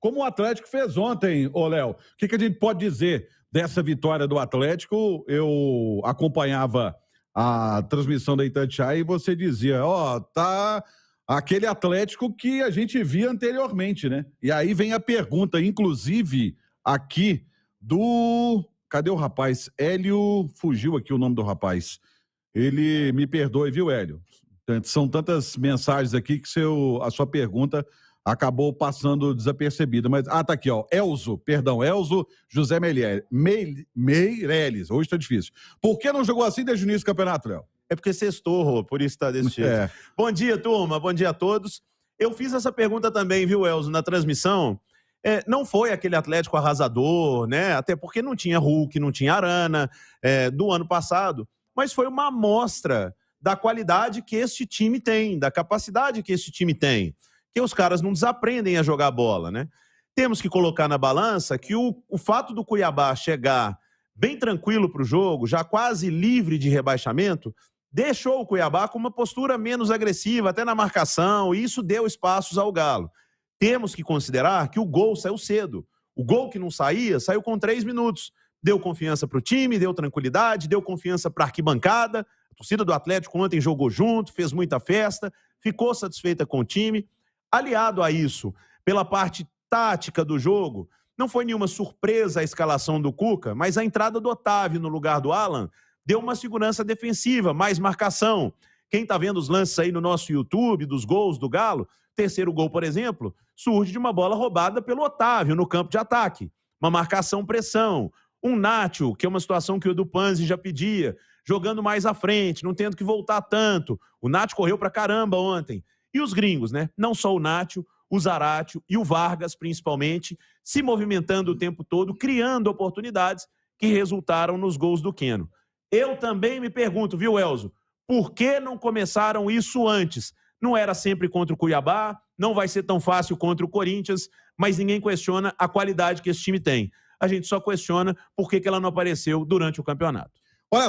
como o Atlético fez ontem, ô Léo. O que, que a gente pode dizer dessa vitória do Atlético? Eu acompanhava a transmissão da Itatiaia e você dizia, ó, oh, tá aquele Atlético que a gente via anteriormente, né? E aí vem a pergunta, inclusive aqui do cadê o rapaz? Hélio fugiu aqui o nome do rapaz. Ele me perdoe, viu, Hélio? São tantas mensagens aqui que seu, a sua pergunta acabou passando desapercebida. Mas, ah, tá aqui, ó. Elzo, perdão, Elzo José Meireles. Hoje tá difícil. Por que não jogou assim desde o início do campeonato, Léo? É porque sextou, por isso tá desse jeito. É. Bom dia, turma. Bom dia a todos. Eu fiz essa pergunta também, viu, Elzo, na transmissão. É, não foi aquele Atlético arrasador, né? Até porque não tinha Hulk, não tinha Arana é, do ano passado, mas foi uma amostra da qualidade que este time tem, da capacidade que este time tem que os caras não desaprendem a jogar bola, né? Temos que colocar na balança que o, o fato do Cuiabá chegar bem tranquilo para o jogo, já quase livre de rebaixamento, deixou o Cuiabá com uma postura menos agressiva, até na marcação, e isso deu espaços ao Galo. Temos que considerar que o gol saiu cedo. O gol que não saía saiu com três minutos. Deu confiança para o time, deu tranquilidade, deu confiança para a arquibancada. A torcida do Atlético ontem jogou junto, fez muita festa, ficou satisfeita com o time. Aliado a isso, pela parte tática do jogo, não foi nenhuma surpresa a escalação do Cuca, mas a entrada do Otávio no lugar do Alan deu uma segurança defensiva, mais marcação. Quem está vendo os lances aí no nosso YouTube, dos gols do Galo, terceiro gol, por exemplo, surge de uma bola roubada pelo Otávio no campo de ataque. Uma marcação pressão, um Nátio, que é uma situação que o Edu Panzi já pedia, jogando mais à frente, não tendo que voltar tanto. O Nátio correu para caramba ontem. E os gringos, né? Não só o Nátio, o Zaratio e o Vargas, principalmente, se movimentando o tempo todo, criando oportunidades que resultaram nos gols do Queno. Eu também me pergunto, viu, Elzo, por que não começaram isso antes? Não era sempre contra o Cuiabá, não vai ser tão fácil contra o Corinthians, mas ninguém questiona a qualidade que esse time tem. A gente só questiona por que ela não apareceu durante o campeonato. Olha só.